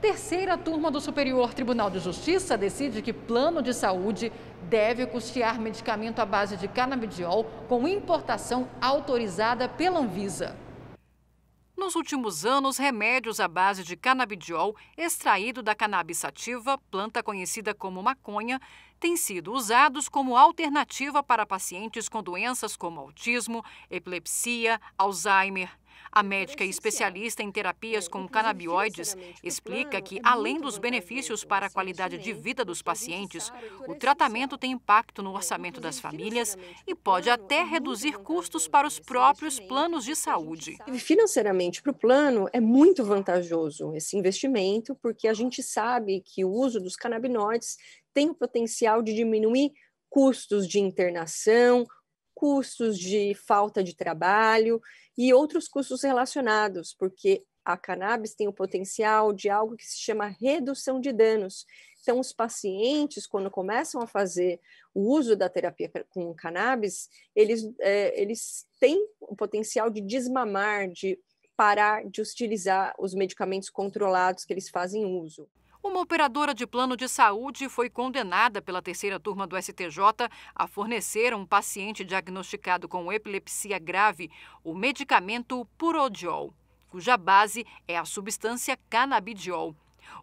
Terceira turma do Superior Tribunal de Justiça decide que plano de saúde deve custear medicamento à base de canabidiol com importação autorizada pela Anvisa. Nos últimos anos, remédios à base de canabidiol, extraído da cannabis sativa, planta conhecida como maconha, têm sido usados como alternativa para pacientes com doenças como autismo, epilepsia, Alzheimer. A médica especialista em terapias com canabioides explica que, além dos benefícios para a qualidade de vida dos pacientes, o tratamento tem impacto no orçamento das famílias e pode até reduzir custos para os próprios planos de saúde. Financeiramente, para o plano, é muito vantajoso esse investimento, porque a gente sabe que o uso dos canabinoides tem o potencial de diminuir custos de internação, custos de falta de trabalho e outros custos relacionados, porque a cannabis tem o potencial de algo que se chama redução de danos. Então, os pacientes, quando começam a fazer o uso da terapia com cannabis, eles, é, eles têm o potencial de desmamar, de parar de utilizar os medicamentos controlados que eles fazem uso. Uma operadora de plano de saúde foi condenada pela terceira turma do STJ a fornecer a um paciente diagnosticado com epilepsia grave o medicamento Purodiol, cuja base é a substância canabidiol.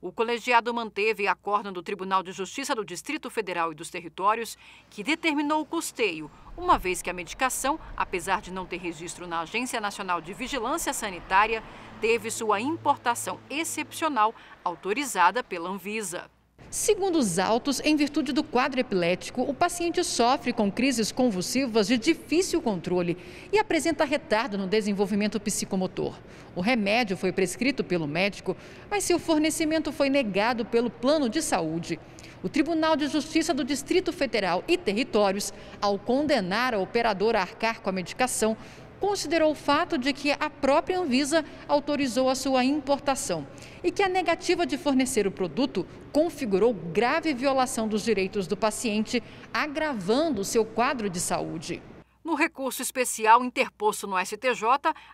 O colegiado manteve corda do Tribunal de Justiça do Distrito Federal e dos Territórios, que determinou o custeio, uma vez que a medicação, apesar de não ter registro na Agência Nacional de Vigilância Sanitária, teve sua importação excepcional autorizada pela Anvisa. Segundo os autos, em virtude do quadro epilético, o paciente sofre com crises convulsivas de difícil controle e apresenta retardo no desenvolvimento psicomotor. O remédio foi prescrito pelo médico, mas seu fornecimento foi negado pelo plano de saúde. O Tribunal de Justiça do Distrito Federal e Territórios, ao condenar a operadora a arcar com a medicação, considerou o fato de que a própria Anvisa autorizou a sua importação e que a negativa de fornecer o produto configurou grave violação dos direitos do paciente, agravando seu quadro de saúde. No recurso especial interposto no STJ,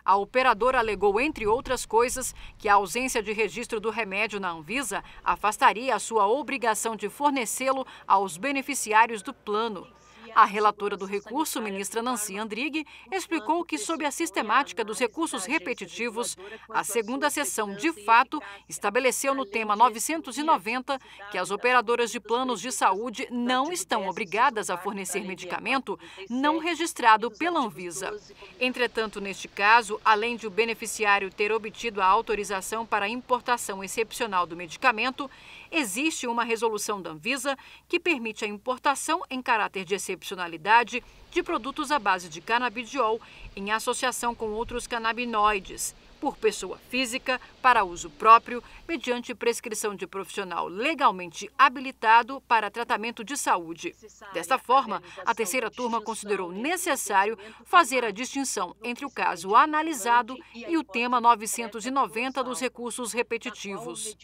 a operadora alegou, entre outras coisas, que a ausência de registro do remédio na Anvisa afastaria a sua obrigação de fornecê-lo aos beneficiários do plano. A relatora do recurso, ministra Nancy Andrighi, explicou que, sob a sistemática dos recursos repetitivos, a segunda sessão, de fato, estabeleceu no tema 990 que as operadoras de planos de saúde não estão obrigadas a fornecer medicamento não registrado pela Anvisa. Entretanto, neste caso, além de o beneficiário ter obtido a autorização para importação excepcional do medicamento, existe uma resolução da Anvisa que permite a importação em caráter de excepcional excepcionalidade de produtos à base de canabidiol em associação com outros canabinoides, por pessoa física, para uso próprio, mediante prescrição de profissional legalmente habilitado para tratamento de saúde. Desta forma, a terceira turma considerou necessário fazer a distinção entre o caso analisado e o tema 990 dos recursos repetitivos.